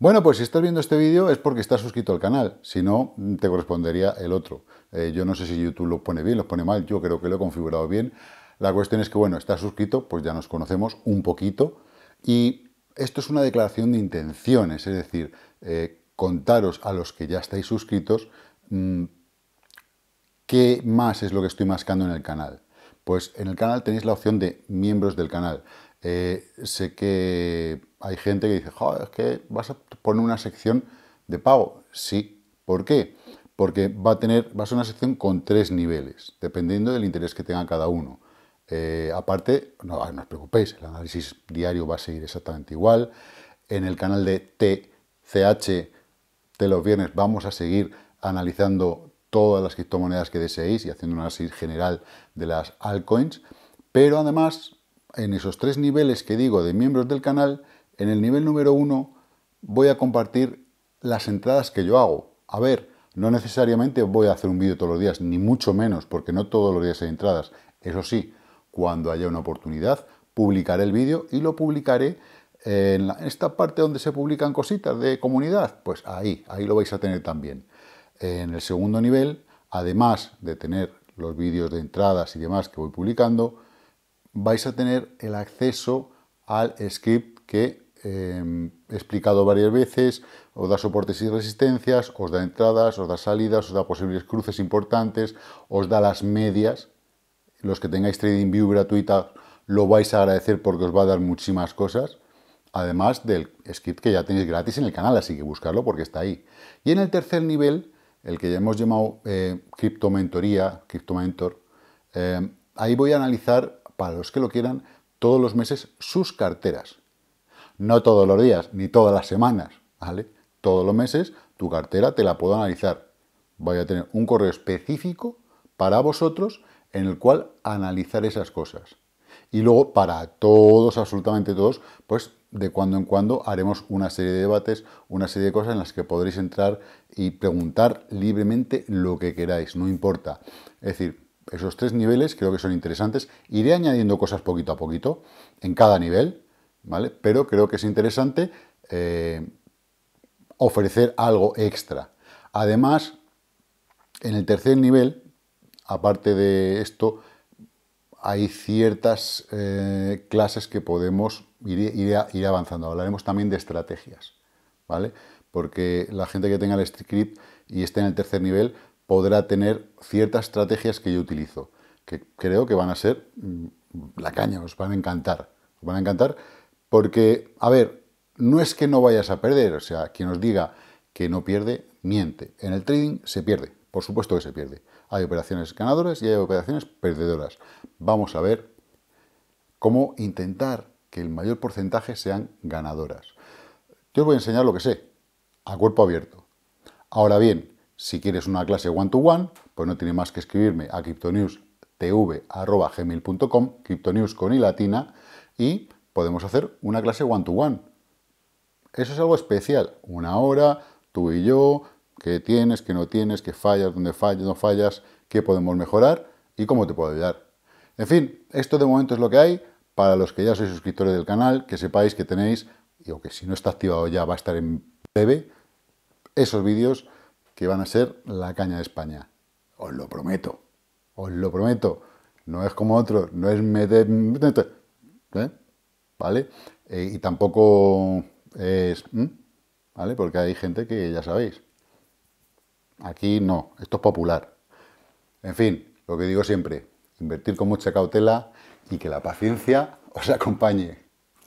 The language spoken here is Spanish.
Bueno, pues si estás viendo este vídeo es porque estás suscrito al canal, si no, te correspondería el otro. Eh, yo no sé si YouTube lo pone bien, lo pone mal, yo creo que lo he configurado bien. La cuestión es que, bueno, estás suscrito, pues ya nos conocemos un poquito. Y esto es una declaración de intenciones, es decir, eh, contaros a los que ya estáis suscritos mm, qué más es lo que estoy mascando en el canal. Pues en el canal tenéis la opción de miembros del canal. Eh, sé que hay gente que dice, Joder, es que vas a poner una sección de pago. Sí, ¿por qué? Porque va a tener, va a ser una sección con tres niveles, dependiendo del interés que tenga cada uno. Eh, aparte, no, os preocupéis, el análisis diario va a seguir exactamente igual. En el canal de TCH de los viernes vamos a seguir analizando todas las criptomonedas que deseéis y haciendo un análisis general de las altcoins. Pero además, en esos tres niveles que digo de miembros del canal, en el nivel número uno voy a compartir las entradas que yo hago. A ver, no necesariamente voy a hacer un vídeo todos los días, ni mucho menos, porque no todos los días hay entradas. Eso sí, cuando haya una oportunidad, publicaré el vídeo y lo publicaré en esta parte donde se publican cositas de comunidad. Pues ahí, ahí lo vais a tener también. En el segundo nivel, además de tener los vídeos de entradas y demás que voy publicando, vais a tener el acceso al script que Em, explicado varias veces, os da soportes y resistencias, os da entradas, os da salidas, os da posibles cruces importantes, os da las medias. Los que tengáis TradingView gratuita lo vais a agradecer porque os va a dar muchísimas cosas. Además del script que ya tenéis gratis en el canal, así que buscarlo porque está ahí. Y en el tercer nivel, el que ya hemos llamado eh, criptomentoría, criptomentor, eh, ahí voy a analizar, para los que lo quieran, todos los meses sus carteras no todos los días, ni todas las semanas, ¿vale? Todos los meses tu cartera te la puedo analizar. Voy a tener un correo específico para vosotros en el cual analizar esas cosas. Y luego para todos, absolutamente todos, pues de cuando en cuando haremos una serie de debates, una serie de cosas en las que podréis entrar y preguntar libremente lo que queráis, no importa. Es decir, esos tres niveles creo que son interesantes. Iré añadiendo cosas poquito a poquito en cada nivel, pero creo que es interesante eh, ofrecer algo extra. Además, en el tercer nivel, aparte de esto, hay ciertas eh, clases que podemos ir, avanzando. Hablaremos también de estrategias, ¿vale? Porque la gente que tenga el script y esté en el tercer nivel podrá tener ciertas estrategias que yo utilizo, que creo que van a ser mm, la caña, os van a encantar. Os van a encantar porque, a ver, no es que no vayas a perder, o sea, quien os diga que no pierde, miente. En el trading se pierde, por supuesto que se pierde. Hay operaciones ganadoras y hay operaciones perdedoras. Vamos a ver cómo intentar que el mayor porcentaje sean ganadoras. Yo os voy a enseñar lo que sé, a cuerpo abierto. Ahora bien, si quieres una clase one-to-one, pues no tiene más que escribirme a criptonews.tv.gmail.com, criptonews con i latina, y podemos hacer una clase one-to-one. Eso es algo especial. Una hora, tú y yo, qué tienes, qué no tienes, qué fallas, dónde fallas, no fallas, qué podemos mejorar y cómo te puedo ayudar. En fin, esto de momento es lo que hay. Para los que ya sois suscriptores del canal, que sepáis que tenéis, y que si no está activado ya va a estar en breve, esos vídeos que van a ser la caña de España. Os lo prometo. Os lo prometo. No es como otro. No es meter... ¿eh? ¿vale? Eh, y tampoco es... ¿Vale? Porque hay gente que ya sabéis. Aquí no, esto es popular. En fin, lo que digo siempre, invertir con mucha cautela y que la paciencia os acompañe.